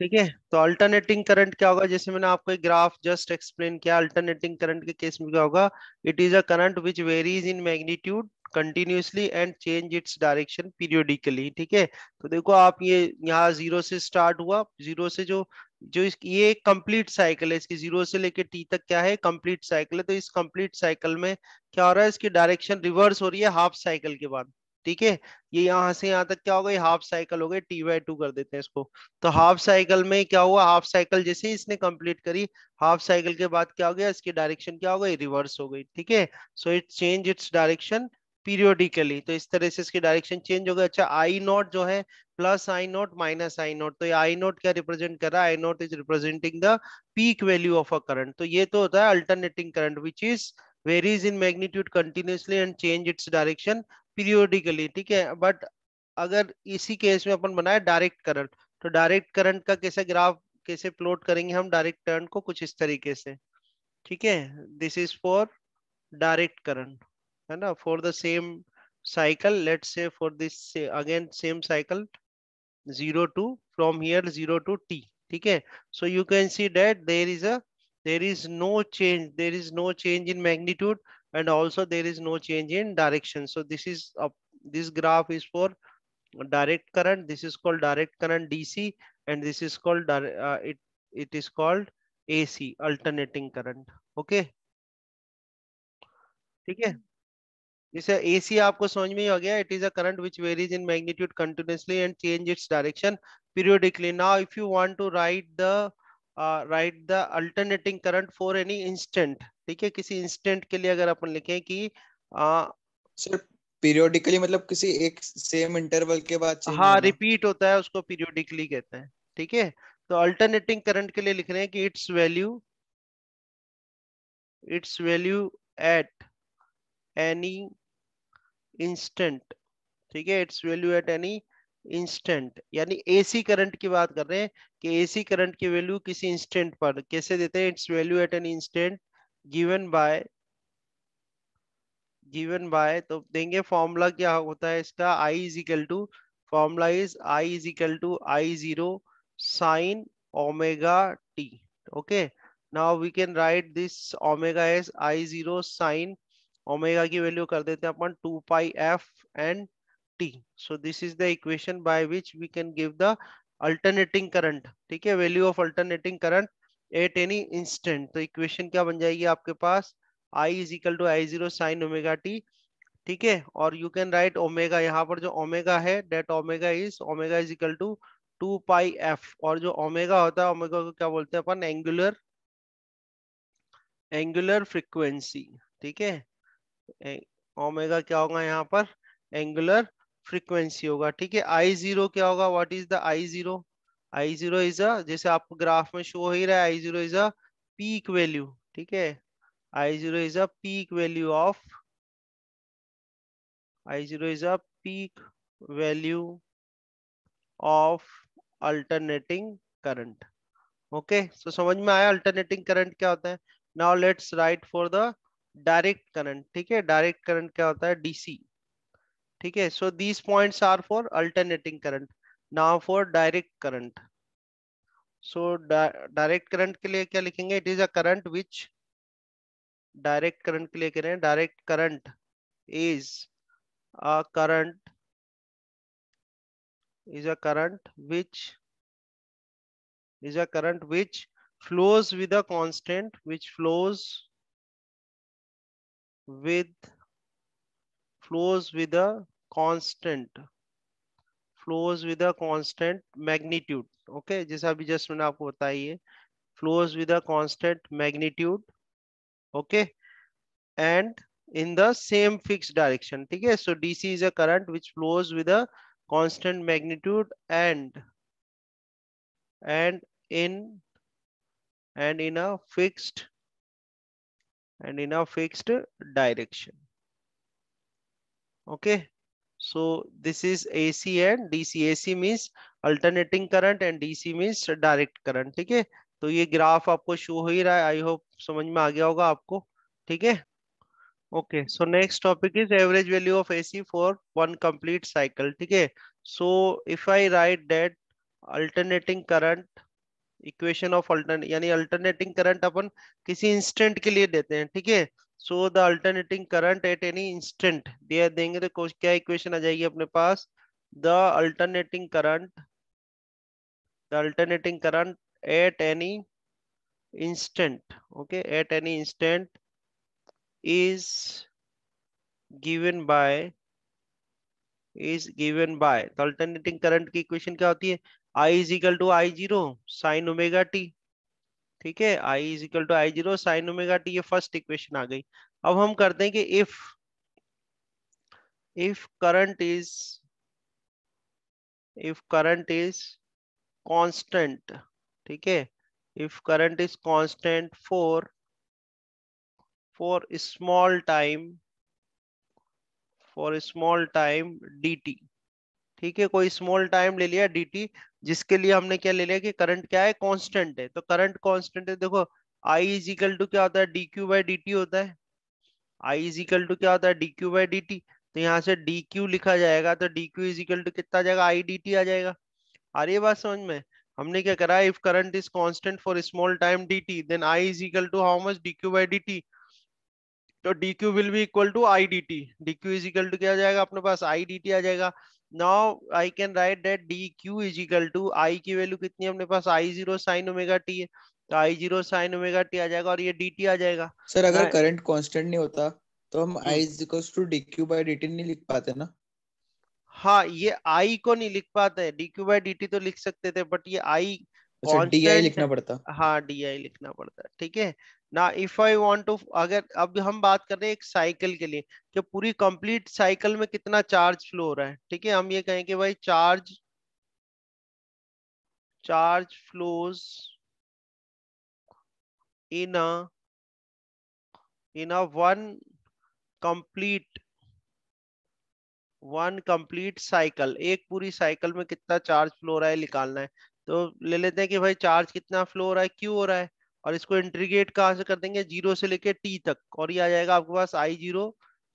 ठीक है तो अल्टरनेटिंग करंट क्या होगा जैसे मैंने आपको एक ग्राफ जस्ट एक्सप्लेन किया अल्टरनेटिंग करंट के केस में क्या होगा it is a current which varies in magnitude continuously and change its direction periodically ठीक है तो देखो आप ये यहाँ जीरो से स्टार्ट हुआ जीरो से जो जो इस ये कंप्लीट साइकिल है इसकी जीरो से लेके टी तक क्या है कंप्लीट साइकिल है तो इस कंप्लीट साइकिल में क्या हो रहा है इसकी डायरेक्शन रिवर्स हो रही है हाफ साइकिल के बाद ठीक है ये यहाँ से यहाँ तक क्या होगा ये हाफ साइकिल हो गई टी बाई टू कर देते हैं इसको तो हाफ साइकिल में क्या हुआ हाफ साइकिल जैसे ही इसने कंप्लीट करी हाफ साइकिल के बाद क्या हो गया इसकी डायरेक्शन क्या हो गई रिवर्स हो गई ठीक है so it change its direction periodically तो इस तरह से इसकी डायरेक्शन चेंज हो गई अच्छा आई नॉट जो है plus I naught minus I naught तो आई नॉट क्या रिप्रेजेंट कर रहा है I naught is representing the peak value of a current तो ये तो होता है alternating current which is varies in magnitude continuously and change its direction periodically ठीक है बट अगर इसी केस में अपन बनाए डायरेक्ट करंट तो डायरेक्ट करंट का कैसे ग्राफ कैसे प्लॉट करेंगे हम डायरेक्ट करंट को कुछ इस तरीके से ठीक है this is for direct current है ना for the same cycle let say for this again same cycle zero to from here zero to T ठीक है so you can see that there is uh is no change there is no change in magnitude and also there is no change in direction. So this is a, uh, this graph is for direct current. This is called direct current DC, and this is called uh, it it is called AC alternating current. Okay. ठीक है जैसे AC सी आपको समझ में ही हो गया it is a current which varies in magnitude continuously and periodically now if you want to write the uh, write the alternating current for any instant ठीक है किसी इंस्टेंट के लिए अगर अपन लिखें कि आ, सर पीरियोडिकली मतलब किसी एक सेम इंटरवल के बाद हाँ रिपीट होता है उसको पीरियोडिकली कहते हैं ठीक है तो अल्टरनेटिंग करंट के लिए लिख रहे हैं कि its value its value at any instant ठीक है its value at any instant यानी एसी करंट की बात कर रहे हैं कि एसी करंट की वैल्यू किसी इंस्टेंट पर कैसे देते हैं its value at any instant given by given by तो देंगे फॉर्मूला क्या होता है इसका I is equal to formula is I is equal to I zero sine omega T okay now we can write this omega as I zero sine omega की value कर देते हैं अपन two pi F and T so this is the equation by which we can give the alternating current ठीक है value of alternating current at any instant तो equation क्या बन जाएगी आपके पास i is equal to I zero sine omega T ठीक है और यू कैन राइट ओमेगा यहाँ पर जो ओमेगा है that omega is omega is equal to two pi F और जो ओमेगा होता है ओमेगा को क्या बोलते हैं अपन एंगुलर एंगुलर फ्रीक्वेंसी ठीक है ओमेगा क्या होगा यहाँ पर एंगुलर फ्रीक्वेंसी होगा ठीक है आई जीरो क्या होगा what is the I zero I zero is a जैसे आप ग्राफ में शो हो ही रहा है I zero is a peak value ठीक है I zero is a peak value of I zero is a peak value of alternating current okay so समझ में आया अल्टरनेटिंग करंट क्या होता है now let's write for the direct current ठीक है डायरेक्ट करंट क्या होता है डीसी ठीक है so these points are for alternating current now for direct current so di direct current के लिए क्या लिखेंगे it is a current which direct current के लिए कह रहे हैं direct current is a current is a current which is a current which flows with a constant which flows with flows with a constant flows with a constant magnitude okay जैसा अभी just मैंने आपको बताई है flows with a constant magnitude okay and in the same fixed direction ठीक है so DC is a current which flows with a constant magnitude and and in and in a fixed and in a fixed direction okay So this is AC and DC. AC means alternating current and DC means direct current. ठीक है तो ये graph आपको show हो ही रहा है I hope samajh में आ गया होगा आपको ठीक है okay so next topic is average value of ac for one complete cycle ठीक है सो if I write that alternating current equation of alter यानी अल्टरनेटिंग करंट अपन किसी इंस्टेंट के लिए देते हैं ठीक है so the alternating current at any instant दिया देंगे तो क्या इक्वेशन आ जाएगी अपने पास the alternating current the alternating current at any instant okay at any instant is given by is given by the alternating current की इक्वेशन क्या होती है I is equal to I zero sine omega T ठीक है I is equal to I zero sine omega T ये first equation आ गई अब हम करते हैं कि if if current is if current is constant ठीक है if current is constant for for small time for small time dt ठीक है कोई स्मॉल टाइम ले लिया dt जिसके लिए हमने क्या ले लिया कि करंट क्या है कांस्टेंट है तो करंट कांस्टेंट है देखो आई इज इक्वल टू क्या होता है D Q by D T होता है आई इज इक्वल टू क्या होता है D Q by D T तो यहाँ से डी क्यू लिखा जाएगा तो D Q is equal to कितना जाएगा आई डी टी आ जाएगा अरे बात समझ में हमने क्या करा if current is constant for small time D T then I is equal to how much D Q by D T तो D Q will be equal to I D T D Q is equal to क्या जाएगा अपने पास I D T आ जाएगा now I can write that D Q is equal to I की value कितनी अपने पास I zero sine omega T है तो I zero sine omega T आ जाएगा और ये डी टी आ जाएगा सर अगर करंट कांस्टेंट नहीं होता तो हम I is equal to D Q by D T नहीं लिख पाते ना हाँ ये आई को नहीं लिख पाते D Q by D T तो लिख सकते थे बट ये आई डी आई लिखना पड़ता हाँ डी आई लिखना पड़ता है ठीक है ना इफ आई वांट टू अगर अब हम बात कर रहे हैं एक साइकिल के लिए कि पूरी कंप्लीट साइकिल में कितना चार्ज फ्लो हो रहा है ठीक है हम ये कहेंगे भाई charge charge flows in a in a one complete one complete cycle एक पूरी साइकिल में कितना चार्ज फ्लो हो रहा है निकालना है तो ले लेते हैं कि भाई चार्ज कितना फ्लो हो रहा है क्यों हो रहा है और इसको इंट्रीगेट कहा से कर देंगे जीरो से लेके टी तक और ये आ जाएगा आपके पास I zero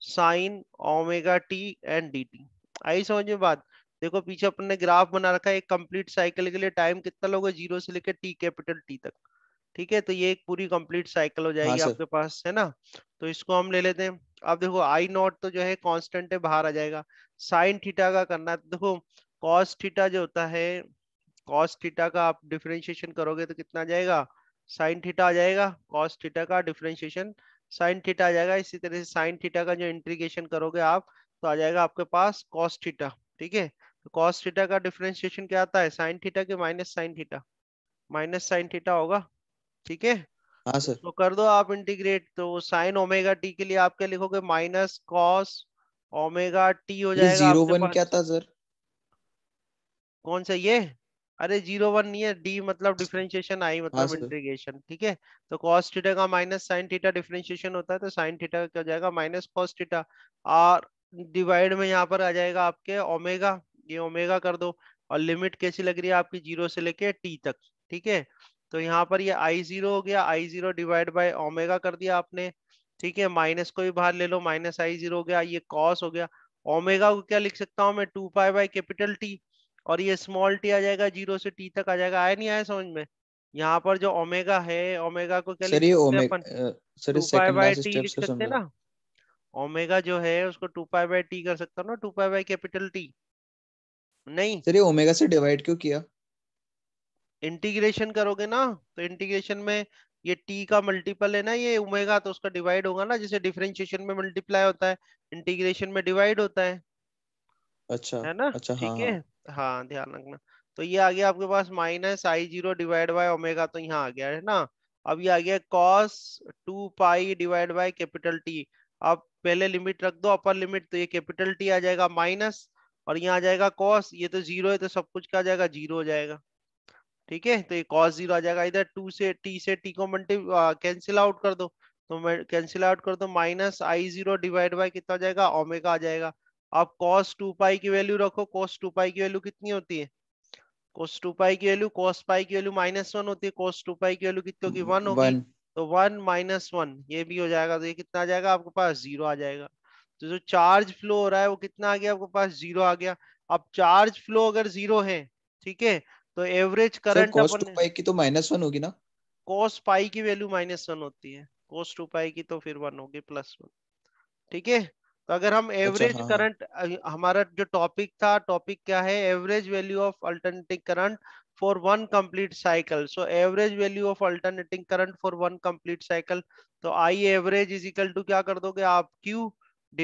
sine omega T and D T आई समझ में बात देखो पीछे अपन ने ग्राफ बना रखा है एक कंप्लीट साइकिल के लिए टाइम कितना लोगे जीरो से लेके टी कैपिटल टी तक ठीक है तो ये एक पूरी कंप्लीट साइकिल हो जाएगी हाँ आपके पास है ना तो इसको हम ले लेते हैं अब देखो आई नॉट तो जो है कांस्टेंट है बाहर आ जाएगा साइन थीटा का करना है तो देखो कॉस थीटा जो होता है कॉस थीटा का आप डिफ्रेंशिएशन करोगे तो कितना जाएगा साइन थीटा आ जाएगा कॉस थीटा का डिफ्रेंशिएशन साइन थीटा आ जाएगा इसी तरह से साइन थीटा का जो इंटीग्रेशन करोगे आप तो आ जाएगा आपके पास कॉस थीटा ठीक है तो कॉस थीटा का डिफ्रेंशिएशन क्या आता है साइन थीटा के minus sine theta minus sine theta होगा ठीक है हाँ सर तो कर दो आप इंटीग्रेट तो साइन ओमेगा टी के लिए आप क्या लिखोगे माइनस कॉस ओमेगा टी हो जाएगा जीरो वन क्या था सर कौन सा ये अरे जीरो वन नहीं है डी मतलब डिफरेंशिएशन आई मतलब इंटीग्रेशन ठीक है तो कॉस थीटा का माइनस साइन थीटा डिफरेंशिएशन होता है तो साइन थीटा क्या हो जाएगा माइनस कॉस थीटा और डिवाइड में यहाँ पर आ जाएगा आपके ओमेगा ये ओमेगा कर दो और लिमिट कैसी लग रही है आपकी जीरो से लेके टी तक ठीक है तो यहाँ पर ये आई जीरो हो गया I zero divide by omega कर दिया आपने ठीक है माइनस को भी बाहर ले लो माइनस आई जीरो हो गया ये कॉस हो गया ओमेगा को क्या लिख सकता हूँ मैं two pi by capital T और ये स्मॉल टी आ जाएगा जीरो से टी तक आ जाएगा आया नहीं आया समझ में यहाँ पर जो ओमेगा है ओमेगा को क्या सर ओमेगा ना ओमेगा जो है उसको टू पाई बाई टी कर सकता ना two pi by capital T नहीं सर ये ओमेगा से डिवाइड क्यों किया इंटीग्रेशन करोगे ना तो इंटीग्रेशन में ये टी का मल्टीपल है ना ये ओमेगा तो उसका डिवाइड होगा ना जैसे डिफरेंशिएशन में मल्टीप्लाई होता है इंटीग्रेशन में डिवाइड होता है अच्छा है ना अच्छा हाँ, ठीक हाँ, है हाँ. हाँ ध्यान रखना तो ये आ गया आपके पास minus I zero divide by omega तो यहाँ आ गया है ना अब ये आ गया cos two pi divide by capital T आप पहले लिमिट रख दो अपर लिमिट तो ये कैपिटल टी आ जाएगा माइनस और यहाँ आ जाएगा कॉस ये तो जीरो है तो सब कुछ क्या आ जाएगा जीरो हो जाएगा ठीक है तो ये कॉस जीरो आ जाएगा इधर टू से टी से टी को मल्टी कैंसिल आउट कर दो तो कैंसिल आउट कर दो minus I zero divide by कितना आ जाएगा ओमेगा आ जाएगा आप cos 2 पाई की वैल्यू रखो cos 2 पाई की वैल्यू कितनी होती है cos 2 पाई की वैल्यू cos पाई की वैल्यू माइनस वन होती है cos 2 पाई की वैल्यू कितनी होगी वन होगी तो वन माइनस वन ये भी हो जाएगा तो ये कितना आ जाएगा आपके पास जीरो आ जाएगा तो जो चार्ज फ्लो हो रहा है वो कितना आ गया आपके पास जीरो आ गया अब चार्ज फ्लो अगर जीरो है ठीक है तो एवरेज करंट अपन पाई की तो माइनस वन होगी ना cos पाई की वैल्यू माइनस वन होती है cos 2 पाई की तो फिर वन होगी प्लस वन ठीक है तो अगर हम एवरेज अच्छा, करंट हाँ। हमारा जो टॉपिक था टॉपिक क्या है average value of alternating current for one complete cycle so average value of alternating current for one complete cycle तो I average is equal to क्या कर दोगे आप Q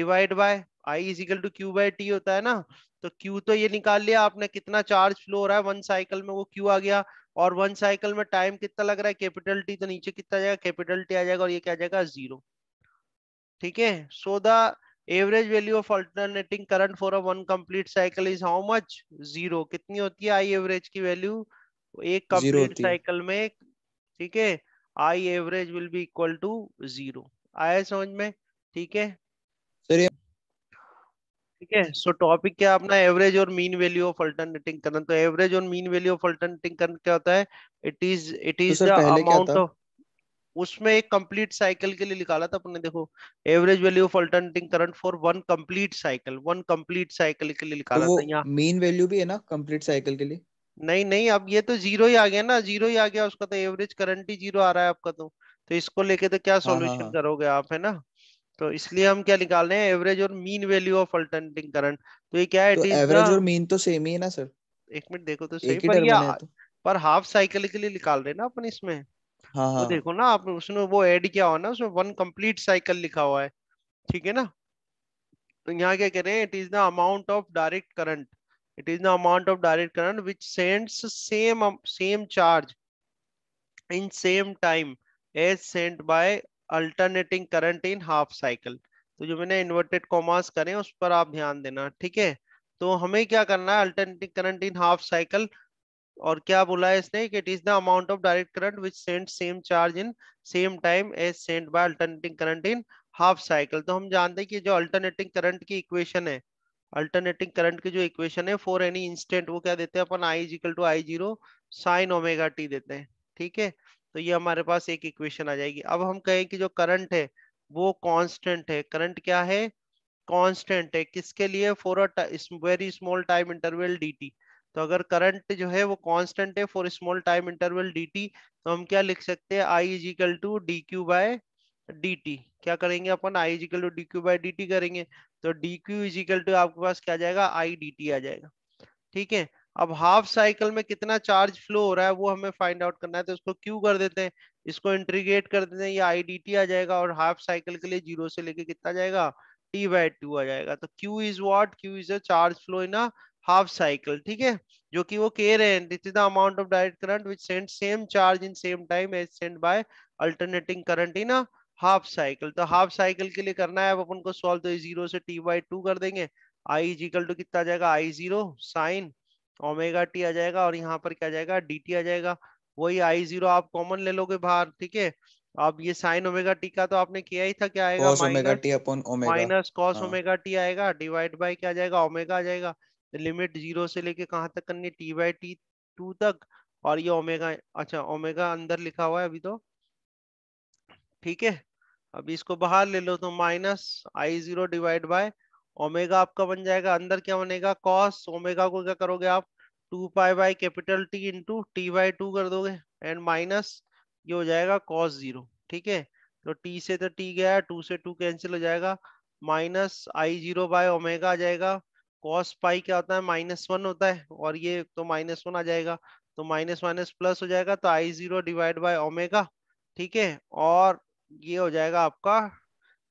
divide by I is equal to Q by T होता है ना तो Q तो ये निकाल लिया आपने कितना चार्ज फ्लो हो रहा है वन साइकिल में वो क्यू आ गया और वन साइकिल में टाइम कितना लग रहा है कैपिटल टी तो नीचे कितना जाएगा कैपिटल टी आ जाएगा और ये क्या जाएगा जीरो ठीक है so the average value of alternating current for a one complete cycle is how much zero कितनी होती है आई एवरेज की वैल्यू एक कंप्लीट साइकिल में ठीक है I average will be equal to zero आया समझ में ठीक है ठीक है सो टॉपिक क्या अपना एवरेज और mean value of alternating current तो एवरेज और mean value of alternating current क्या होता है it is it is the amount of उसमें एक कंप्लीट साइकिल के लिए निकाला था अपने देखो average value of alternating current for one complete cycle one complete cycle के लिए तो निकाला तो था यहाँ मेन वैल्यू भी है ना कंप्लीट साइकिल के लिए नहीं नहीं अब ये तो जीरो ही आ गया ना जीरो ही आ गया उसका तो एवरेज करंट ही जीरो आ रहा है आपका तो तो इसको लेके तो क्या सॉल्यूशन हाँ, हाँ, हाँ। करोगे आप है ना तो इसलिए हम क्या निकाल रहे हैं एवरेज और mean value of alternating current तो ये क्या है तो एवरेज और मीन तो सेम ही है ना सर एक मिनट देखो तो सही पर, तो। पर हाफ साइकिल के लिए निकाल रहे ना अपन इसमें हाँ तो देखो ना आप उसमें वो ऐड किया हुआ ना उसमें वन कंप्लीट साइकिल लिखा हुआ है ठीक है ना तो यहाँ क्या कह रहे हैं it is the amount of direct current it is the amount of direct current which sends same same charge in same time as sent by alternating current in half cycle तो जो मैंने इन्वर्टेड कॉमास करें उस पर आप ध्यान देना ठीक है तो हमें क्या करना है alternating current in half cycle और क्या बोला है इसने कि it is the amount of direct current which send same charge in same time as send by alternating current in half cycle तो हम जानते हैं कि जो अल्टरनेटिंग करंट की इक्वेशन है अल्टरनेटिंग करंट की जो इक्वेशन है फॉर एनी इंस्टेंट वो क्या देते हैं अपन I is equal to I zero sine omega t देते हैं ठीक है तो ये हमारे पास एक इक्वेशन आ जाएगी अब हम कहें कि जो करंट है वो कांस्टेंट है करंट क्या है कांस्टेंट है किसके लिए for a very small time interval dt तो अगर करंट जो है वो कांस्टेंट है for small time interval dt तो हम क्या लिख सकते हैं i is equal to D q by d क्या करेंगे अपन i is equal to D q by d करेंगे तो डी क्यू इजिकल टू आपके पास क्या जाएगा आई डी आ जाएगा ठीक है अब हाफ साइकिल में कितना चार्ज फ्लो हो रहा है वो हमें फाइंड आउट करना है तो उसको क्यू कर देते हैं इसको इंट्रीग्रेट कर देते हैं ये आई डी टी आ जाएगा और हाफ साइकिल के लिए जीरो से लेके कितना जाएगा टी बाय टू आ जाएगा तो q is what q is a charge flow in a half cycle ठीक है जो कि वो कह रहे हैं this is the amount of direct current which send same charge in same time as send by alternating current in a half cycle तो half cycle के लिए करना है अब अपन को सॉल्व तो जीरो से टी बाई टू कर देंगे आई इजिकल टू कितना आ जाएगा I zero sine omega T आ जाएगा और यहाँ पर क्या जाएगा डी टी आ जाएगा वही आई जीरो आप कॉमन ले लोगे बाहर ठीक है अब ये साइन ओमेगा टी का तो आपने किया ही था क्या आएगा माइनस कॉस ओमेगा टी आएगा डिवाइड बाय क्या जाएगा ओमेगा आ जाएगा लिमिट जीरो से लेके कहा तक करनी है टी बाई टी टू तक और ये ओमेगा अच्छा ओमेगा अंदर लिखा हुआ है अभी तो ठीक है अभी इसको बाहर ले लो तो minus I zero divide by omega आपका बन जाएगा अंदर क्या बनेगा कॉस ओमेगा को क्या करोगे आप two pi by capital T into T by two कर दोगे एंड माइनस ये हो जाएगा कॉस जीरो ठीक है तो टी से तो टी गया टू से टू कैंसिल हो जाएगा minus I zero by omega आ जाएगा कॉस पाई क्या होता है माइनस वन होता है और ये तो माइनस वन आ जाएगा तो माइनस माइनस प्लस हो जाएगा तो I zero divide by omega ठीक है और ये हो जाएगा आपका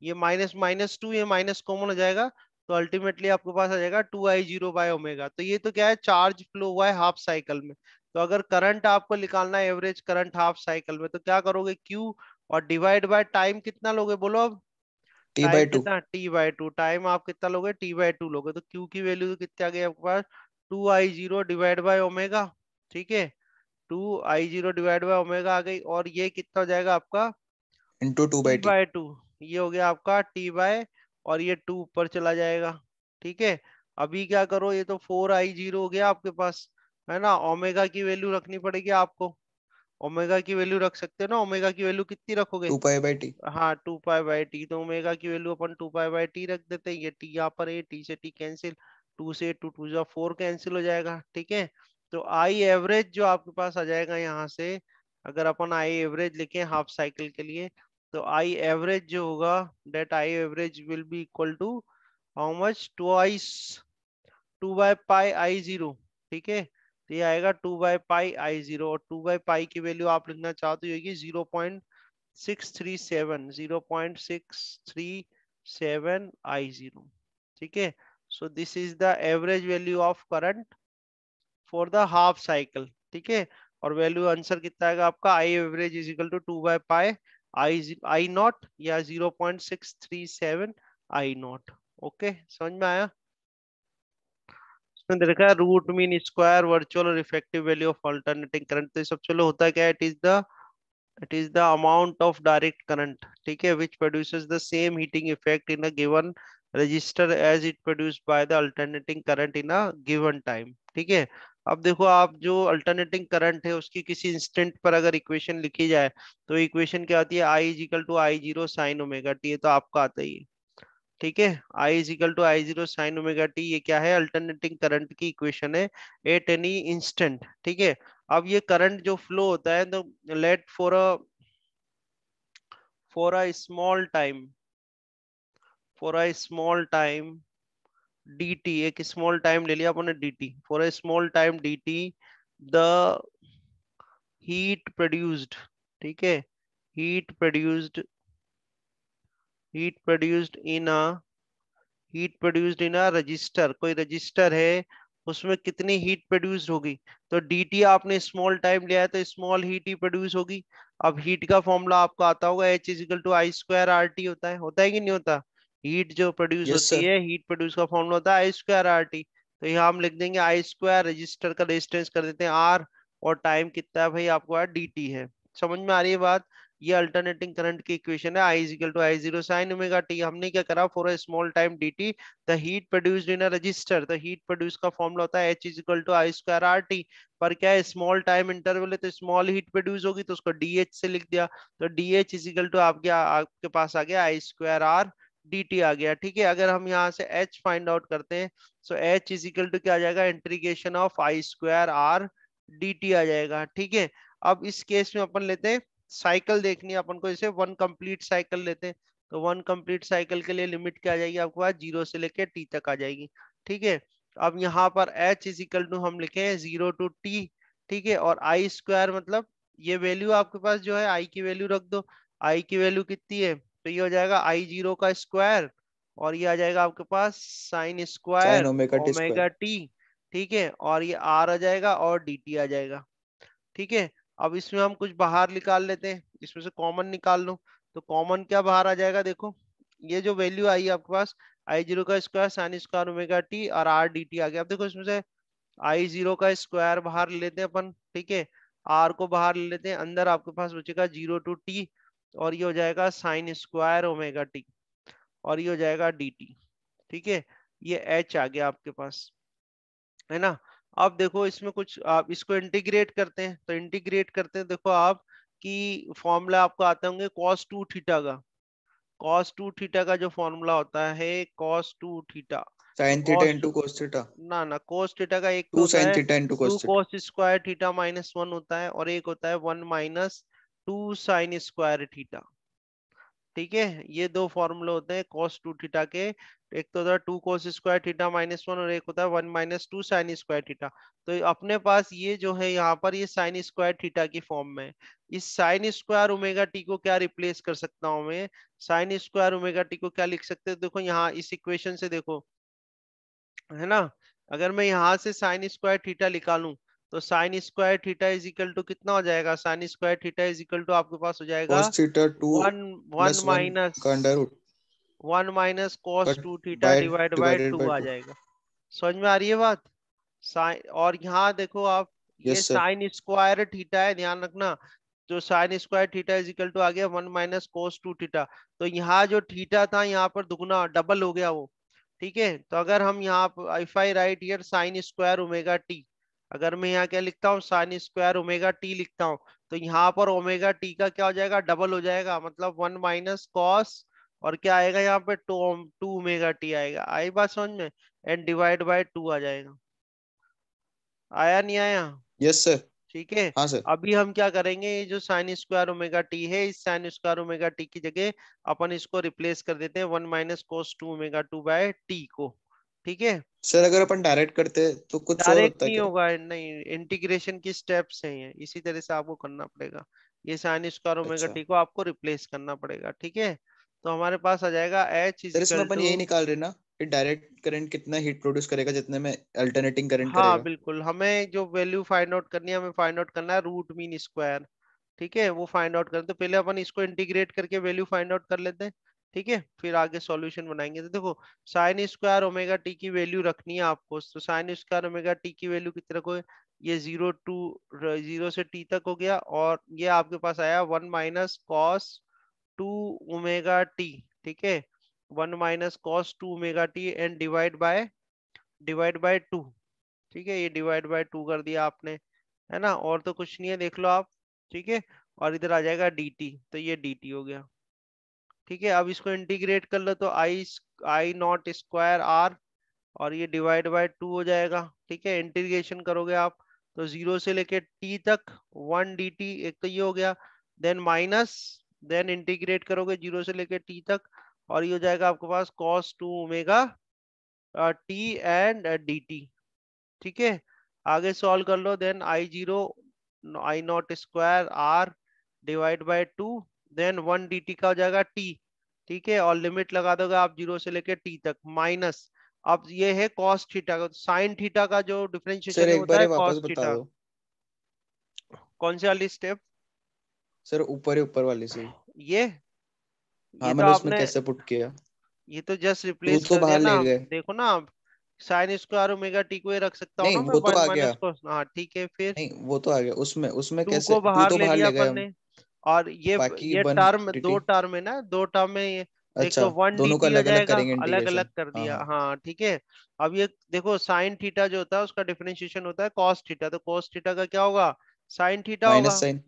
ये माइनस माइनस टू ये माइनस कॉमन हो जाएगा तो अल्टीमेटली आपके पास आ जाएगा two I zero by omega तो ये तो क्या है चार्ज फ्लो हुआ है हाफ साइकिल में तो अगर करंट आपको निकालना है एवरेज करंट हाफ साइकिल में तो क्या करोगे क्यू और डिवाइड बाय टाइम कितना लोगे बोलो अब टाइम आप कितना लोगे टी बाई टू लोगे तो क्यू की वैल्यू तो आ गई आपके पास two I zero divide by omega ठीक है two I zero divide by omega आ गई और ये कितना हो जाएगा आपका इंटू टू बाई टू ये हो गया आपका टी बाय और ये टू ऊपर चला जाएगा ठीक है अभी क्या करो ये तो फोर आई जीरो हो गया आपके पास है ना ओमेगा की वैल्यू रखनी पड़ेगी आपको ओमेगा की वैल्यू रख सकते हो ना ओमेगा की वैल्यू कितनी रखोगे टू पाई बाई टी हाँ टू पाई बाई टी तो ओमेगा की वैल्यू अपन टू पाई बाई टी रख देते हैं ये टी यहाँ पर है टी से टी कैंसिल टू से टू टू जो फोर कैंसिल हो जाएगा ठीक है तो आई एवरेज जो आपके पास आ जाएगा यहाँ से अगर अपन आई एवरेज लिखे हाफ साइकिल के लिए तो आई एवरेज जो होगा that I average will be equal to how much two I two by pi I zero ठीक है तो ये आएगा two by pi I zero और टू बाई पाई की वैल्यू आप लिखना चाहो तो ये होगी zero point six three seven zero point six three seven I zero ठीक है so this is the average value of current for the half cycle ठीक है और वैल्यू आंसर कितना आएगा आपका I average is equal to two by pi I I naught या zero point six three seven I naught okay समझ में आया इसमें देखा रूट मीन स्क्वायर वर्चुअल और effective value of alternating current तो सबसे पहले होता क्या it is the it is the amount of direct current ठीक है which produce the same heating effect in a given register as it produce by the alternating current in a given time ठीक है अब देखो आप जो alternating current है उसकी किसी इंस्टेंट पर अगर इक्वेशन लिखी जाए तो इक्वेशन क्या आती है I is equal to I zero sine omega t तो आपका आता ही है ठीक है I is equal to I zero sine omega T ये क्या है अल्टरनेटिंग करंट की इक्वेशन है एट एनी इंस्टेंट ठीक है अब ये करंट जो फ्लो होता है तो let for a for a small time for a small time dt एक स्मॉल टाइम ले लिया अपने d t for a small time D t the heat produced ठीक है heat produced heat produced in a heat produced in a register कोई register है उसमें कितनी हीट प्रोड्यूस होगी तो dt आपने स्मॉल टाइम लिया है तो स्मॉल हीट ही प्रोड्यूस होगी अब हीट का फॉर्मूला आपको आता होगा H is equal to I square R T होता है होता है कि नहीं होता हीट जो प्रोड्यूस yes, होती sir. है हीट प्रोड्यूस का फॉर्मूला होता है आई स्क्वायर आर टी तो यहाँ हम लिख देंगे आई स्क्वायर रजिस्टर का रेजिस्टेंस कर देते हैं आर और टाइम कितना है भाई आपको डी टी है समझ में आ रही है बात ये अल्टरनेटिंग करंट की इक्वेशन है I is equal to I zero sine omega t हमने क्या करा for a small time D t the heat produced in a register the heat produce का फॉर्मूला होता है H is equal to I square R T पर क्या है small time interval है तो स्मॉल हीट प्रोड्यूस होगी तो उसको डी एच से लिख दिया तो डी एच इजिकल टू आपके आपके पास आ गया आई स्क्वायर आर dt आ गया ठीक है अगर हम यहाँ से एच फाइंड आउट करते हैं सो एच इजिकल टू क्या आ जाएगा integration of I square R dt आ जाएगा ठीक है अब इस केस में अपन लेते हैं साइकिल देखनी है अपन को जैसे वन कंप्लीट साइकिल लेते हैं तो वन कंप्लीट साइकिल के लिए लिमिट क्या आ जाएगी आपके पास जीरो से लेके टी तक आ जाएगी ठीक है अब यहाँ पर एच इज इक्वल टू हम लिखे हैं जीरो टू टी ठीक है और आई स्क्वायर मतलब ये वैल्यू आपके पास जो है आई की वैल्यू रख दो आई की वैल्यू कितनी है तो ये हो जाएगा आई जीरो का स्क्वायर और ये आ जाएगा आपके पास साइन स्क्वायर ओमेगा टी ठीक है और ये आर आ जाएगा और डी टी आ जाएगा ठीक है अब इसमें हम कुछ बाहर निकाल लेते हैं इसमें से कॉमन निकाल लो तो कॉमन क्या बाहर आ जाएगा देखो ये जो वैल्यू आई है आपके पास आई जीरो का square sine square omega t और आर डी टी आ गया अब देखो इसमें से आई जीरो का स्क्वायर बाहर लेते हैं अपन ठीक है आर को बाहर ले लेते हैं अंदर आपके पास बचेगा जीरो टू टी और ये हो जाएगा साइन स्क्वायर ओमेगा टी और ये हो जाएगा डी टी ठीक है ये एच आ गया आपके पास है ना आप देखो इसमें कुछ आप इसको इंटीग्रेट करते हैं तो इंटीग्रेट करते हैं देखो आप की फॉर्मूला आपको आते होंगे कॉस टू थीटा का कॉस टू थीटा का जो फॉर्मूला होता है cos two theta sine theta into cos theta ना ना cos थीटा का एक two sine theta into square theta minus one होता है और एक होता है one minus two sine square theta ठीक है ये दो फॉर्मूले होते हैं कॉस टू थीटा के एक तो होता है two cos square theta minus one और एक होता है one minus two sine square theta तो अपने पास ये जो है यहाँ पर ये साइन स्क्वायर थीटा की फॉर्म में इस साइन स्क्वायर ओमेगा टी को क्या रिप्लेस कर सकता हूँ मैं साइन स्क्वायर ओमेगा टी को क्या लिख सकते हैं देखो यहाँ इस इक्वेशन से देखो है ना अगर मैं यहाँ से साइन स्क्वायर थीटा निकालू तो sine square theta is equal to कितना हो जाएगा sine square theta is equal to आपके पास हो जाएगा समझ में आ रही है बात और यहाँ देखो आप ये साइन स्क्वायर थीटा है ध्यान रखना जो sine square theta is equal to आ गया one minus cos two theta तो यहाँ जो थीटा था यहाँ पर दुगना डबल हो गया वो ठीक है तो अगर हम यहाँ if I write here sine square omega t अगर मैं यहाँ क्या लिखता हूँ साइन स्क्वायर ओमेगा टी लिखता हूँ तो यहाँ पर ओमेगा टी का क्या हो जाएगा डबल हो जाएगा मतलब वन माइनस कॉस और क्या आएगा यहाँ पे टू टू ओमेगा टी आएगा आई बात समझ में एंड डिवाइड बाय टू आ जाएगा आया नहीं आया यस सर ठीक है हाँ अभी हम क्या करेंगे ये जो साइन स्क्वायर ओमेगा टी है इस साइन स्क्वायर ओमेगा टी की जगह अपन इसको रिप्लेस कर देते हैं one minus cos two omega two by t को ठीक है सर अगर अपन डायरेक्ट करते तो कुछ डायरेक्ट नहीं होगा नहीं इंटीग्रेशन की स्टेप्स हैं ये इसी तरह से आपको करना पड़ेगा ये साइन स्क्वायर ओमेगा टी को आपको रिप्लेस करना पड़ेगा ठीक है तो हमारे पास आ जाएगा एच सर इसमें अपन यही निकाल रहे ना डायरेक्ट करंट कितना हीट प्रोड्यूस करेगा जितने में अल्टरनेटिंग करंट हाँ करेगा। बिल्कुल हमें जो वैल्यू फाइंड आउट करनी है हमें फाइंड आउट करना है रूट मीन स्क्वायर ठीक है वो फाइंड आउट करें तो पहले अपन इसको इंटीग्रेट करके वैल्यू फाइंड आउट कर लेते हैं ठीक है फिर आगे सॉल्यूशन बनाएंगे तो देखो साइन स्क्वायर ओमेगा टी की वैल्यू रखनी है आपको तो साइन स्क्वायर ओमेगा टी की वैल्यू कितने रखो ये जीरो टू जीरो से टी तक हो गया और ये आपके पास आया one minus cos two omega T ठीक है one minus cos two omega T and divide by divide by two ठीक है ये डिवाइड बाय टू कर दिया आपने है ना और तो कुछ नहीं है देख लो आप ठीक है और इधर आ जाएगा डी टी तो ये डी टी हो गया ठीक है अब इसको इंटीग्रेट कर लो तो I I not square R और ये डिवाइड बाय टू हो जाएगा ठीक है इंटीग्रेशन करोगे आप तो जीरो से लेके टी तक वन डी टी एक तो ये हो गया देन माइनस देन इंटीग्रेट करोगे जीरो से लेके टी तक और ये हो जाएगा आपके पास cos two omega T and D T ठीक है आगे सॉल्व कर लो then I zero I not square R divide by two then one D T का हो जाएगा टी ठीक है और लिमिट लगा दोगे आप जीरो से लेके टी तक माइनस अब ये है कॉस थीटा का साइन थीटा का जो डिफरेंशिएशन होता है कॉस थीटा कौन सी वाली स्टेप सर ऊपर ही ऊपर वाली से ये हाँ, ये तो आपने कैसे पुट किया ये तो जस्ट रिप्लेस तो कर दिया ना देखो ना आप साइन स्क्वायर ओमेगा टी को ये रख सकता हूं ना मैं तो आ गया हां ठीक है फिर नहीं वो तो आ गया उसमें उसमें कैसे तो बाहर ले लिया अपन ने और ये ये टर्म दो टर्म है ना दो टर्म में ये अच्छा, देखो वन दोनों का अलग अलग करेंगे अलग अलग कर हाँ, दिया हाँ।, हाँ ठीक है अब ये देखो साइन थीटा जो होता है उसका डिफरेंशिएशन होता है कॉस थीटा तो कॉस थीटा का क्या होगा साइन थीटा होगा साइन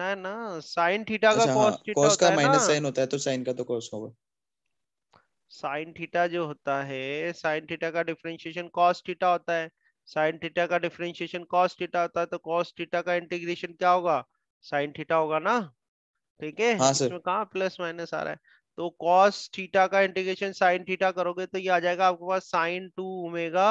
ना ना साइन थीटा का कॉस थीटा कॉस का माइनस साइन होता है तो साइन का तो कॉस होगा साइन थीटा जो होता है साइन थीटा का डिफरेंशिएशन कॉस थीटा होता है साइन थीटा का डिफरेंशिएशन कॉस थीटा होता है तो कॉस थीटा का इंटीग्रेशन क्या होगा साइन थीटा होगा ना ठीक है हाँ, इसमें कहा प्लस माइनस आ रहा है तो कॉस थीटा का इंटीग्रेशन साइन थीटा करोगे तो ये आ जाएगा आपके पास साइन टू उमेगा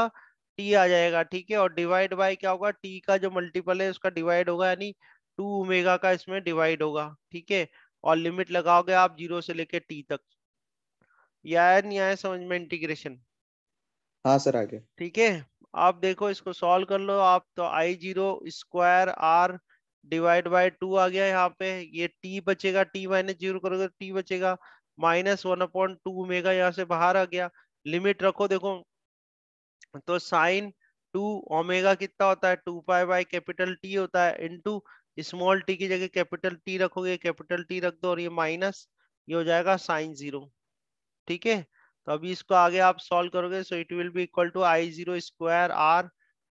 टी आ जाएगा ठीक है और डिवाइड बाय क्या होगा टी का जो मल्टीपल है उसका डिवाइड होगा यानी टू उमेगा का इसमें डिवाइड होगा ठीक है और लिमिट लगाओगे आप जीरो से लेके टी तक यार नहीं आया समझ में इंटीग्रेशन हाँ सर आगे ठीक है आप देखो इसको सॉल्व कर लो आप तो I zero square R divide by two आ गया यहाँ पे ये टी बचेगा टी माइनस जीरो करोगे टी तो बचेगा minus one upon two omega यहाँ से बाहर आ गया लिमिट रखो देखो तो साइन टू ओमेगा कितना होता है two pi by capital T होता है इनटू स्मॉल टी की जगह कैपिटल टी रखोगे कैपिटल टी रख दो और ये माइनस ये हो जाएगा साइन जीरो ठीक है तो अभी इसको आगे आप सॉल्व करोगे so it will be equal to I zero square R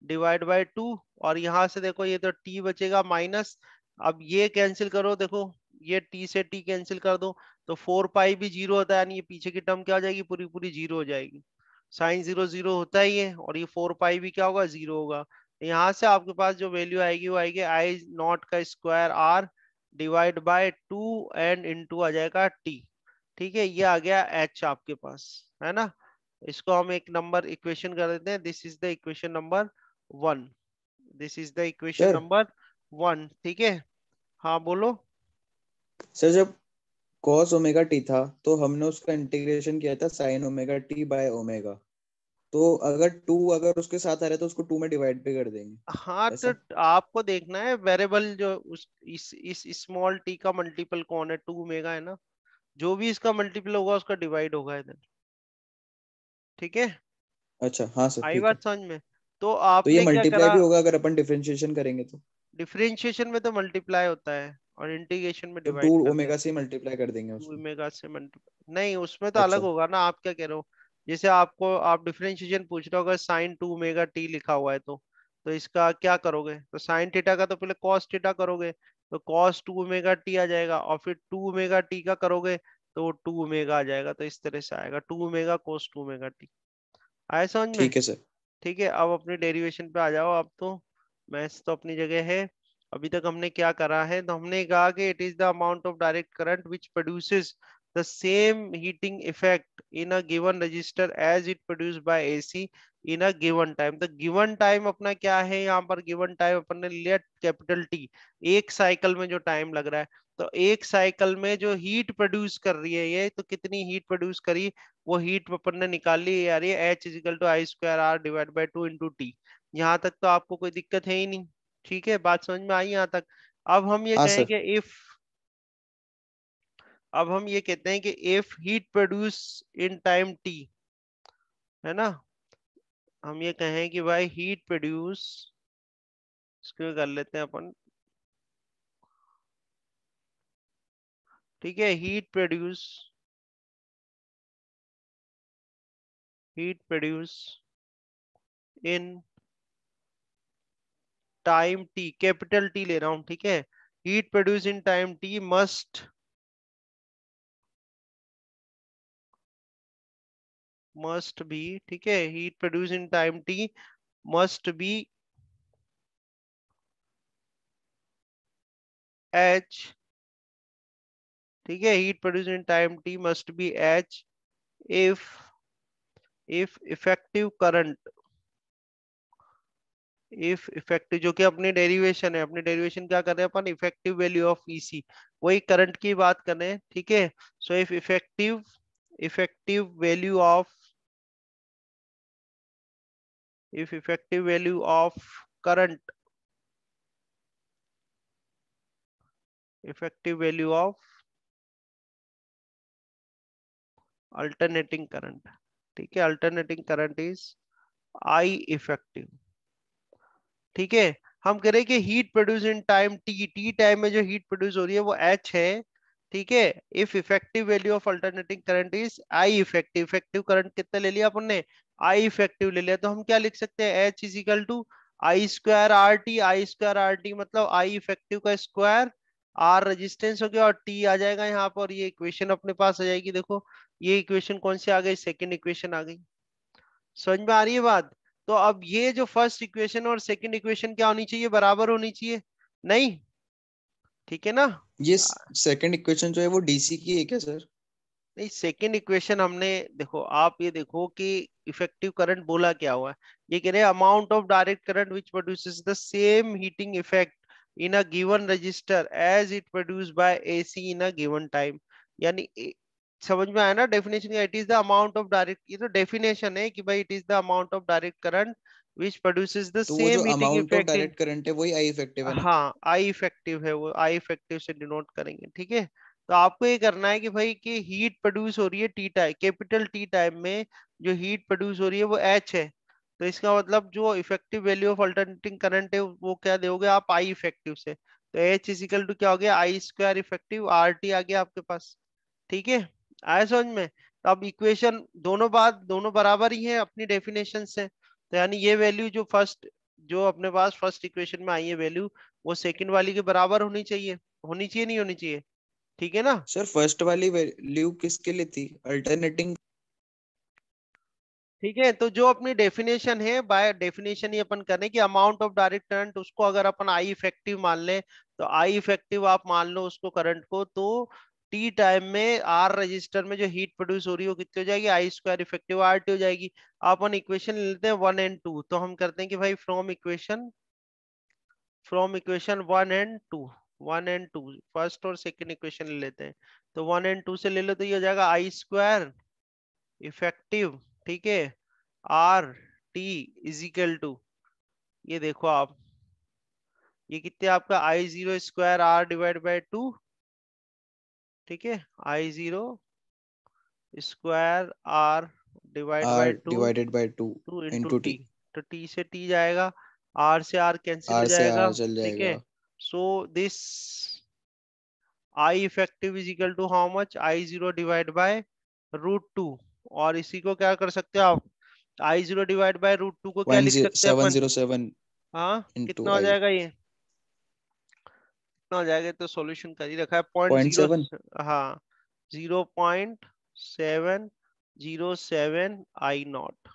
divide by two और यहाँ से देखो ये तो टी बचेगा माइनस अब ये कैंसिल करो देखो ये टी से टी कैंसिल कर दो तो फोर पाई भी जीरो होता है यानी ये पीछे की टर्म क्या हो जाएगी पूरी पूरी जीरो हो जाएगी साइन जीरो जीरो होता ही है और ये फोर पाई भी क्या होगा जीरो होगा यहाँ से आपके पास जो वैल्यू आएगी वो आएगी आई नॉट का square R divide by two and two आ जाएगा टी ठीक है ये आ गया एच आपके पास है ना इसको हम एक नंबर इक्वेशन कर देते हैं this is the equation number one this is the equation number one ठीक है हाँ बोलो सर जब cos ओमेगा टी था तो हमने उसका इंटीग्रेशन किया था sine omega T by omega तो अगर टू अगर उसके साथ आ रहे तो उसको टू में डिवाइड भी कर देंगे हाँ तो आपको देखना है वेरिएबल जो उस इस इस स्मॉल टी का मल्टीपल कौन है टू ओमेगा है ना जो भी इसका मल्टीपल होगा उसका डिवाइड होगा इधर ठीक है अच्छा हाँ सर आई बात समझ में तो आप तो ये मल्टीप्लाई भी होगा अगर अपन डिफरेंशिएशन करेंगे तो डिफरेंशिएशन में तो मल्टीप्लाई होता है और इंटीग्रेशन में डिवाइड तो ओमेगा से मल्टीप्लाई कर देंगे उसको ओमेगा से मल्टीप्लाई नहीं उसमें तो अच्छा। अलग होगा ना आप क्या कह रहे हो जैसे आपको आप डिफरेंशिएशन पूछ रहे हो अगर साइन टू ओमेगा टी लिखा हुआ है तो तो इसका क्या करोगे तो साइन थीटा का तो पहले कॉस थीटा करोगे तो कॉस टू ओमेगा टी आ जाएगा और फिर टू ओमेगा टी का करोगे तो वो टू ओमेगा आ जाएगा तो इस तरह से आएगा two omega cos two omega T आया समझ में ठीक है सर ठीक है अब अपने डेरिवेशन पे आ जाओ अब तो मैथ्स तो अपनी जगह है अभी तक हमने क्या करा है तो हमने कहा कि it is the amount of direct current which produces the same heating effect in a given register as it produce by AC in a given time the given time अपना क्या है यहाँ पर गिवन टाइम अपन ने let capital T एक cycle में जो टाइम लग रहा है तो एक साइकिल में जो हीट प्रोड्यूस कर रही है ये तो कितनी हीट प्रोड्यूस करी वो हीट अपन ने निकाल ली यार ये H is equal to I square R divide by two into T यहाँ तक तो आपको कोई दिक्कत है ही नहीं ठीक है बात समझ में आई यहाँ तक अब हम ये हाँ, कहेंगे इफ अब हम ये कहते हैं कि if heat produce in time T है ना हम ये कहें कि भाई हीट प्रोड्यूस इसको कर लेते हैं अपन ठीक है heat produce heat produce in time T capital T ले रहा हूं ठीक है heat produce in time T must must भी ठीक है heat produce in time T must be H ठीक है heat produce in time T must be H if if effective current if effective जो कि अपनी डेरिवेशन है अपनी डेरिवेशन क्या कर रहे हैं अपन इफेक्टिव वैल्यू ऑफ ईसी वही करंट की बात कर रहे हैं ठीक है सो if effective effective value of if effective value of current effective value of alternating current ठीक है alternating current is I effective ठीक है हम कह रहे हैं कि heat produce in time T T time में जो हीट प्रोड्यूस हो रही है वो एच है ठीक है if effective value of alternating current is I effective effective current कितना ले लिया अपन ने आई इफेक्टिव ले लिया तो हम क्या लिख सकते हैं H is equal to I square R T I square R T मतलब आई इफेक्टिव का स्क्वायर आर रेजिस्टेंस हो गया और टी आ जाएगा यहाँ पर ये इक्वेशन अपने पास आ जाएगी देखो ये इक्वेशन कौन सी आ गई सेकेंड इक्वेशन आ गई समझ में आ रही है बात तो अब ये जो फर्स्ट इक्वेशन और सेकेंड इक्वेशन क्या होनी चाहिए बराबर होनी चाहिए नहीं ठीक है ना ये सेकंड इक्वेशन जो है वो डीसी की एक है सर नहीं सेकंड इक्वेशन हमने देखो आप ये देखो कि इफेक्टिव करंट बोला क्या हुआ ये कह रहे amount of direct current which produces the same heating effect in a given register as it produce by AC in a given time यानी समझ में आया ना definition it is the amount of direct ये तो डेफिनेशन है कि भाई it is the amount of direct current which produces the same heating effect direct current है वही आई इफेक्टिव है हां आई इफेक्टिव है वो आई इफेक्टिव से डिनोट करेंगे ठीक है तो आपको ये करना है कि भाई कि हीट प्रोड्यूस हो रही है T time capital T time में जो हीट प्रोड्यूस हो रही है वो एच है तो इसका मतलब जो effective value of alternating current है वो क्या दोगे आप आई इफेक्टिव से तो एच इजिकल टू क्या हो गया I square effective R T आ गया आपके पास ठीक है आया समझ में तो अब इक्वेशन दोनों बात दोनों बराबर ही है अपनी डेफिनेशन से तो यानी ये वैल्यू जो फर्स्ट जो अपने पास फर्स्ट इक्वेशन में आई है वैल्यू वो सेकंड वाली के बराबर होनी चाहिए होनी चाहिए नहीं होनी चाहिए ठीक है ना सर फर्स्ट वाली वैल्यू किसके लिए थी अल्टरनेटिंग ठीक है तो जो अपनी डेफिनेशन है बाय डेफिनेशन ही अपन करें कि अमाउंट ऑफ डायरेक्ट करंट उसको अगर अपन आई इफेक्टिव मान लें तो आई इफेक्टिव आप मान लो उसको करंट को तो टी टाइम में आर रजिस्टर में जो हीट प्रोड्यूस हो रही है वो कितनी हो जाएगी I square effective R T हो जाएगी आप अपन इक्वेशन लेते हैं वन एंड टू तो हम करते हैं कि भाई from equation from equation one and two one and two first और सेकेंड इक्वेशन ले लेते हैं तो वन एंड टू से ले लो तो ये हो जाएगा आई स्क्वायर इफेक्टिव ठीक है आर टी इजिकल टू ये देखो आप ये कितने आपका I zero square R divide by two ठीक है I zero square R divided by two divided by two into T तो टी से टी जाएगा आर से आर कैंसिल हो जाएगा ठीक है so this I effective is equal to how much I zero divide by root two और इसी को क्या कर सकते हो आप I zero divide by root two को क्या लिख सकते हैं हाँ कितना हो जाएगा ये कितना हो जाएगा तो सॉल्यूशन कर ही रखा है पॉइंट जीरो हाँ zero point seven zero seven I not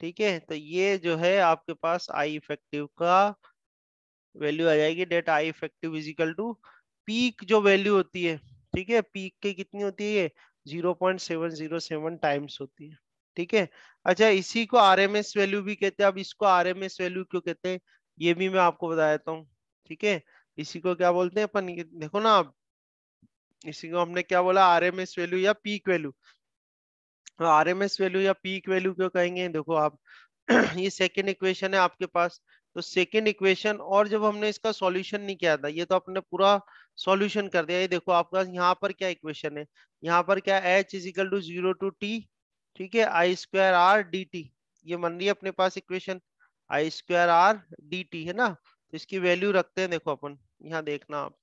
ठीक है तो ये जो है आपके पास आई इफेक्टिव का वैल्यू आ जाएगी that I effective is equal to peak जो वैल्यू होती है ठीक है पीक की कितनी होती है ये zero point seven zero seven times होती है ठीक है अच्छा इसी को आर एम एस वैल्यू भी कहते हैं अब इसको आर एम एस वैल्यू क्यों कहते हैं ये भी मैं आपको बता देता हूँ ठीक है इसी को क्या बोलते हैं अपन देखो ना आप इसी को हमने क्या बोला आर एम एस वैल्यू या peak value R M S value या पीक वैल्यू क्यों कहेंगे देखो आप ये सेकेंड इक्वेशन है आपके पास तो सेकेंड इक्वेशन और जब हमने इसका सॉल्यूशन नहीं किया था ये तो आपने पूरा सॉल्यूशन कर दिया ये देखो आपका यहाँ पर क्या इक्वेशन है यहाँ पर क्या H is equal to zero to T ठीक है I square R D T ये मन रही है अपने पास equation I square R D T है ना तो इसकी वैल्यू रखते हैं देखो अपन यहाँ देखना आप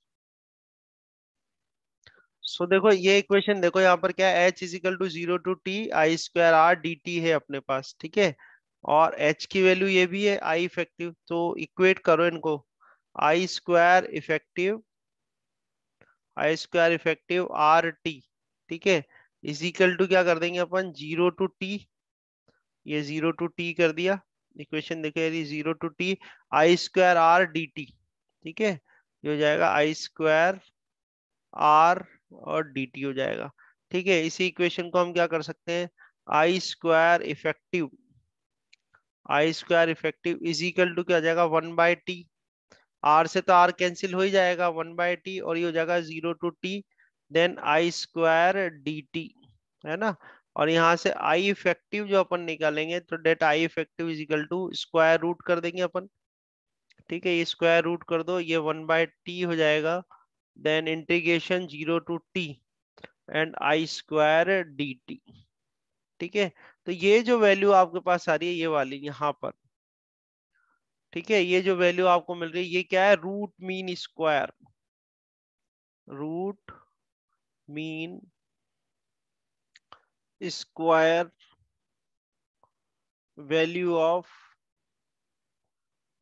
सो so, देखो ये इक्वेशन देखो यहाँ पर क्या है H is equal to zero to T I square R D T है अपने पास ठीक है और एच की वैल्यू ये भी है आई इफेक्टिव तो इक्वेट करो इनको I square effective I square effective R T ठीक है इजिकल टू क्या कर देंगे अपन जीरो टू टी ये जीरो टू टी कर दिया इक्वेशन देखो यदि zero to T I square R D T ठीक है ये हो जाएगा आई स्क्वायर आर और डी टी हो जाएगा ठीक है इसी इक्वेशन को हम क्या कर सकते हैं I square effective I square effective is equal to क्या जाएगा वन बाय टी आर से तो आर कैंसिल हो ही जाएगा वन बाय टी और ये हो जाएगा zero to T then I square D T है ना और यहाँ से आई इफेक्टिव जो अपन निकालेंगे तो that I effective is equal to square root कर देंगे अपन ठीक है ये स्क्वायर रूट कर दो ये वन बाय टी हो जाएगा then integration zero to T and I square D T ठीक है तो ये जो वैल्यू आपके पास आ रही है ये वाली यहां पर ठीक है ये जो वैल्यू आपको मिल रही है ये क्या है root mean square root mean square value of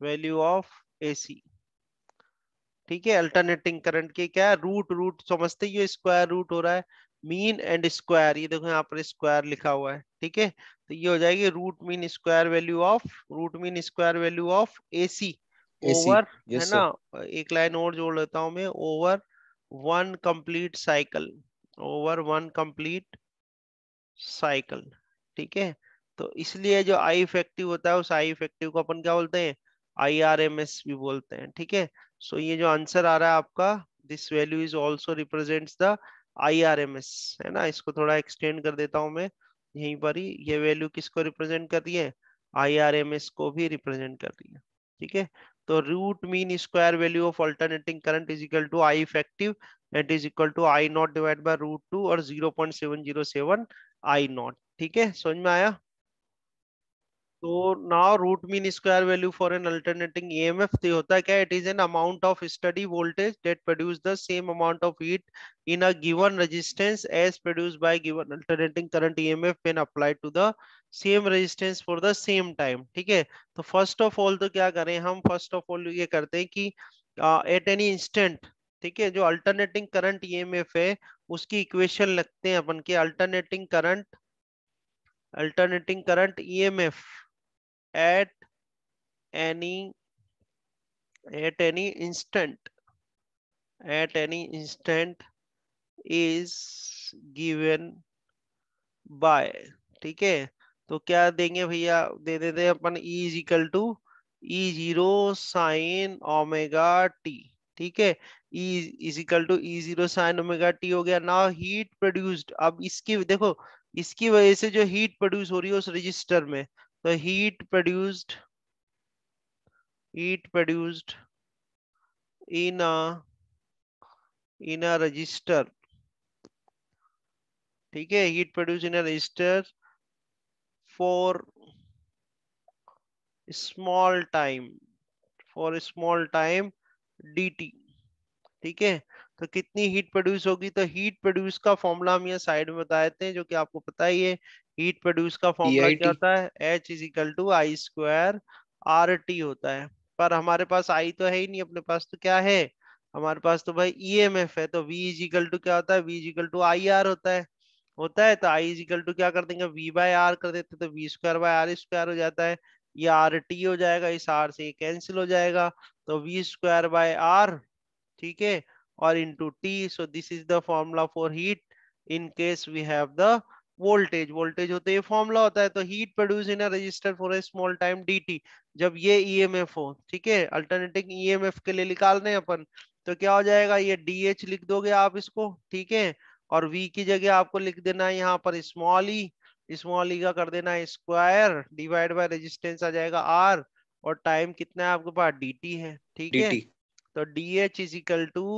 value of AC ठीक है अल्टरनेटिंग करंट के क्या है रूट रूट समझते ही स्क्वायर रूट हो रहा है मीन एंड स्क्वायर ये देखो यहाँ पर स्क्वायर लिखा हुआ है ठीक है तो ये हो जाएगी root mean square value of root mean square value of AC over है ना एक लाइन और जोड़ लेता हूं मैं over one complete cycle over one complete cycle ठीक है तो इसलिए जो आई इफेक्टिव होता है उस आई इफेक्टिव को अपन क्या बोलते हैं आई आर एम एस भी बोलते हैं ठीक है सो ये जो आंसर आ रहा है आपका this value is also represent the I R M S है ना इसको थोड़ा एक्सटेंड कर देता हूं मैं यहीं पर ही ये वैल्यू किसको रिप्रेजेंट कर रही है एस को भी रिप्रेजेंट कर रही है ठीक है तो root mean square value of alternating current is equal to I effective it is equal to I not divide by root two और zero point seven zero seven I not ठीक है समझ में आया तो ना root mean square value for an alternating EMF M होता है क्या it is an amount of steady voltage that produce the same amount of heat in a given resistance as produce by given alternating current EMF M apply to the same resistance for the same time ठीक है तो first of all तो क्या करें हम first of all ये करते हैं कि एट एनी इंस्टेंट ठीक है जो अल्टरनेटिंग करंट ई है उसकी इक्वेशन लगते हैं अपन के alternating current alternating current E at any at any instant at any instant is given by ठीक है तो क्या देंगे भैया दे देते दे अपन e is equal to e zero sine omega t ठीक है e is equal to e zero sine omega t हो गया नाउ हीट प्रोड्यूस्ड अब इसकी देखो इसकी वजह से जो हीट प्रोड्यूस हो रही है उस रजिस्टर में the heat produced heat produced in a in a register ठीक है heat produce in register for small time for small time DT ठीक है तो कितनी हीट प्रोड्यूस होगी तो हीट प्रोड्यूस का फॉर्मूला हम यहाँ साइड में बताते हैं जो कि आपको पता ही है हीट प्रोड्यूस का फॉर्मूला e क्या होता है H is equal to I square R T होता है पर हमारे पास आई तो है ही नहीं अपने पास तो क्या है हमारे पास तो भाई ई एम एफ है तो वी इज इक्वल टू क्या होता है V is equal to I R होता है होता है तो आई इज इक्वल टू क्या कर देंगे वी बाय आर कर देते तो V square by R square हो जाता है ये आर टी हो जाएगा इस आर से कैंसिल हो जाएगा तो वी स्क्वायर बाय आर ठीक है और into T so this is the formula for heat in case we have the voltage voltage होते ये फॉर्मूला होता है तो heat produce in register for a small time DT जब ये ईएमएफ हो ठीक है अल्टरनेटिंग ईएमएफ के लिए निकालने हैं अपन तो क्या हो जाएगा ये डीएच लिख दोगे आप इसको ठीक है और वी की जगह आपको लिख देना है यहाँ पर स्मॉल ई स्मॉल ई का कर देना है स्क्वायर डिवाइड बाय रेजिस्टेंस आ जाएगा आर और टाइम कितना है आपके पास डी है ठीक है तो D H is equal to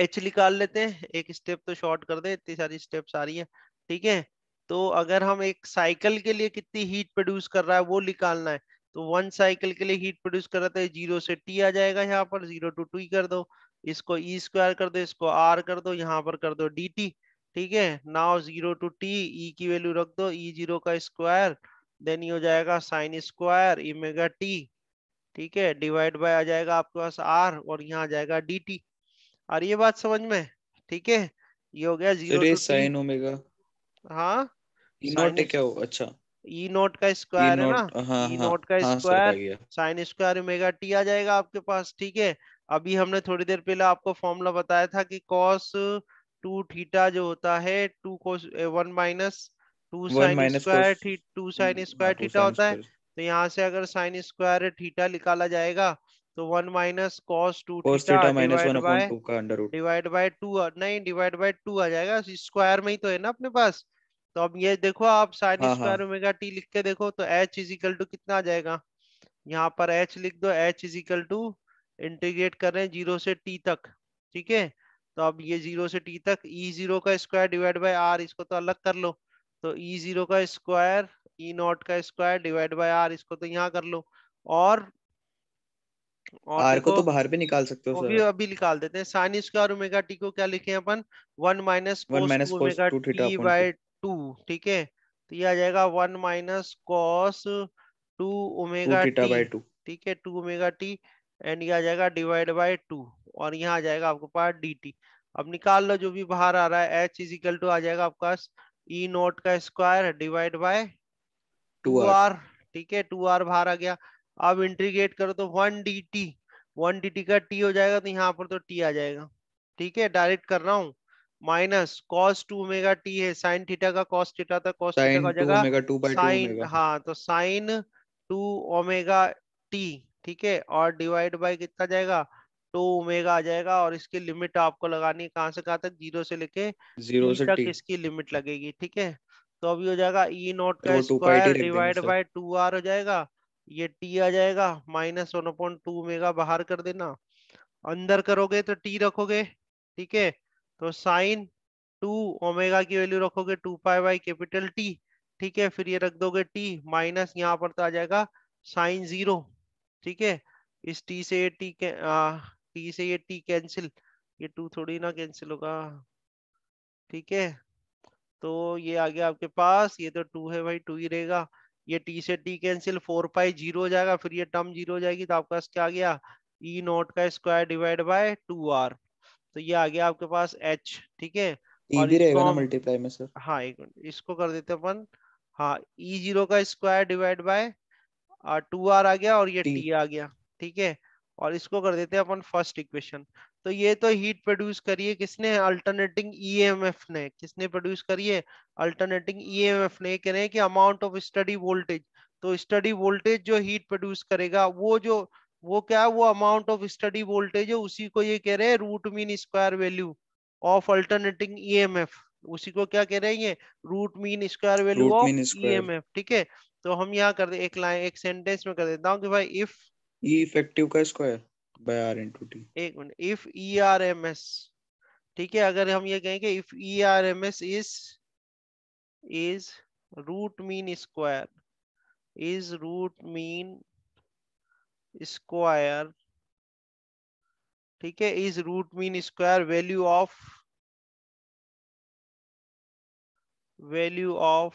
H निकाल लेते हैं एक स्टेप तो शॉर्ट कर दे इतनी सारी स्टेप आ रही है ठीक है तो अगर हम एक साइकिल के लिए कितनी हीट प्रोड्यूस कर रहा है वो निकालना है तो वन साइकिल के लिए हीट प्रोड्यूस कर रहा था जीरो से टी आ जाएगा यहाँ पर जीरो टू टी कर दो इसको ई e स्क्वायर कर दो इसको आर कर दो यहाँ पर कर दो डी टी ठीक है now zero to T E की वैल्यू रख दो ई e जीरो का स्क्वायर देन ये हो जाएगा साइन स्क्वायर इमेगा टी ठीक है डिवाइड बाय आ जाएगा आपके पास आर और यहाँ आ जाएगा डी टी आ रही है बात समझ में ठीक है ये हो गया जीरो साइन ओमेगा हाँ ई e नॉट क्या हो अच्छा ई e नॉट का स्क्वायर e है ना ई नॉट हाँ, हाँ, का square sine square omega T आ जाएगा आपके पास ठीक है अभी हमने थोड़ी देर पहले आपको फॉर्मूला बताया था कि कॉस टू थीटा जो होता है two cos one minus two sine square two sine square theta होता है तो यहाँ से अगर साइन स्क्वायर थीटा निकाला जाएगा तो one minus cos two divide by two नहीं डिवाइड बाय टू आ जाएगा स्क्वायर में ही तो है ना अपने पास तो अब ये देखो आप साइन स्क्वायर ओमेगा टी लिख के देखो तो एच इजिकल टू कितना आ जाएगा यहाँ पर एच लिख दो एच इजिकल टू इंटीग्रेट कर रहे हैं जीरो से टी तक ठीक है तो अब ये जीरो से टी तक ई e जीरो का स्क्वायर डिवाइड बाय आर इसको तो अलग कर लो तो ई e जीरो का स्क्वायर ई नॉट का स्क्वायर डिवाइड बाय आर इसको तो यहाँ कर लो और आर को तो बाहर भी निकाल सकते हो सर अभी निकाल देते हैं साइन स्क्वायर ओमेगा टी को क्या लिखे अपन one minus one minus omega T by two ठीक है तो ये आ जाएगा one minus cos two omega T by two ठीक है टू ओमेगा टी एंड ये आ जाएगा डिवाइड बाई टू और यहाँ आ जाएगा आपके पास डी टी अब निकाल लो जो भी बाहर आ रहा है एच इज इक्वल टू आ जाएगा आपका ई नोट का square divide by two R ठीक है टू आर बाहर आ गया अब इंटीग्रेट करो तो one D one DT D T का टी हो जाएगा तो यहाँ पर तो टी आ जाएगा ठीक है डायरेक्ट कर रहा हूँ minus cos two omega T है साइन थीटा का कॉस थीटा था कॉस थीटा का जगह साइन हाँ तो साइन टू ओमेगा टी ठीक है और डिवाइड बाय कितना जाएगा टू ओमेगा आ जाएगा और इसकी लिमिट आपको लगानी है कहाँ से कहाँ तक जीरो से लेके जीरो से तक इसकी लिमिट लगेगी ठीक है तो अभी हो जाएगा ई e नॉट का square divide by two R हो जाएगा ये टी आ जाएगा minus one upon two omega बाहर कर देना अंदर करोगे तो टी रखोगे ठीक है तो साइन टू ओमेगा की वैल्यू रखोगे two pi by capital T ठीक है फिर ये रख दोगे टी माइनस यहाँ पर तो आ जाएगा साइन जीरो ठीक है इस टी से ये टी टी से ये टी कैंसिल ये टू थोड़ी ना कैंसिल होगा ठीक है तो ये आ गया आपके पास ये तो टू है भाई टू ही रहेगा ये टी से T cancel four pi zero जाएगा फिर ये टर्म जीरो जाएगी तो आपके पास क्या आ गया ई e नोट का square divide by two R तो ये आ गया आपके पास एच ठीक है e मल्टीप्लाई में सर हाँ एक इसको कर देते अपन हाँ ई e जीरो का square divide by two R आ गया और ये टी आ गया ठीक है और इसको कर देते हैं अपन फर्स्ट इक्वेशन तो ये तो हीट प्रोड्यूस करिए किसने अल्टरनेटिंग ईएमएफ e ने किसने प्रोड्यूस करिए अल्टरनेटिंग ईएमएफ ने कह रहे हैं कि अमाउंट ऑफ स्टडी वोल्टेज तो स्टडी वोल्टेज जो हीट प्रोड्यूस करेगा वो जो वो क्या है वो अमाउंट ऑफ स्टडी वोल्टेज है उसी को ये कह रहे हैं root mean square value of alternating E उसी को क्या कह रहे हैं ये root mean square value of E ठीक है तो हम यहाँ कर दे एक लाइन एक सेंटेंस में कर देता हूँ कि भाई इफ इफेक्टिव e का स्क्वायर by our entity. एक मिनट if ERMS ठीक है अगर हम ये कहेंगे if ERMS is is root mean square is root mean square ठीक है is root mean square value of value of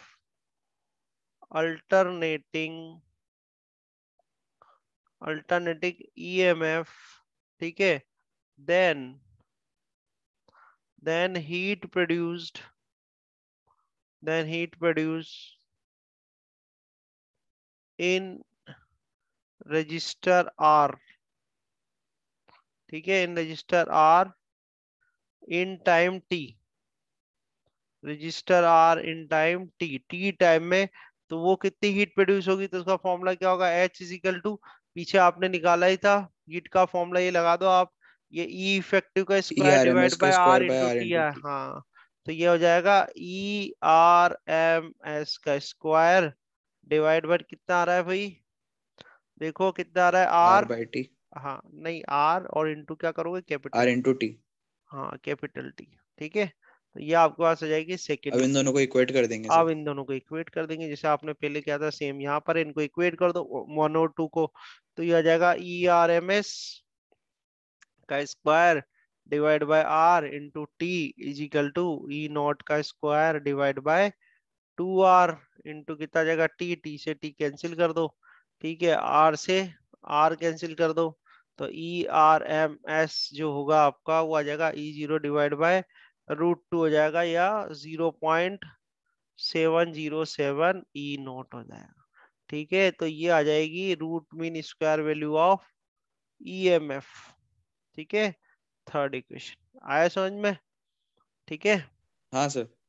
alternating alternating emf ठीक है then then heat produced then heat produced in register r ठीक है in register r in time t register R in time T T time में तो वो कितनी heat produce होगी तो उसका फॉर्मूला क्या होगा एच इज इक्वल टू पीछे आपने निकाला ही था गिट का फॉर्मूला ये लगा दो आप ये ई e इफेक्टिव का square divide by R into T है हाँ तो ये हो जाएगा ई आर एम एस का स्क्वायर डिवाइड बाय कितना आ रहा है भाई देखो कितना आ रहा है आर बाय टी हाँ नहीं आर और इंटू क्या करोगे कैपिटल आर इंटू टी हाँ कैपिटल टी ठीक है तो ये आपके पास हो जाएगी सेकेंड अब इन दोनों को इक्वेट कर देंगे अब इन दोनों को इक्वेट कर देंगे जैसे आपने पहले किया था सेम यहाँ पर इनको इक्वेट कर दो वन और टू को तो ये आ जाएगा ई आर एम एस का square divide by R into T is equal to E naught का square divide by two R into कितना जाएगा टी टी से टी कैंसिल कर दो ठीक है आर से आर कैंसिल कर दो तो ई आर एम एस जो होगा आपका वो आ जाएगा E zero divide by root two हो जाएगा या zero point seven zero seven E naught हो जाएगा ठीक है तो ये आ जाएगी root mean square value of E M F ठीक है थर्ड इक्वेशन आया समझ में ठीक है हाँ सर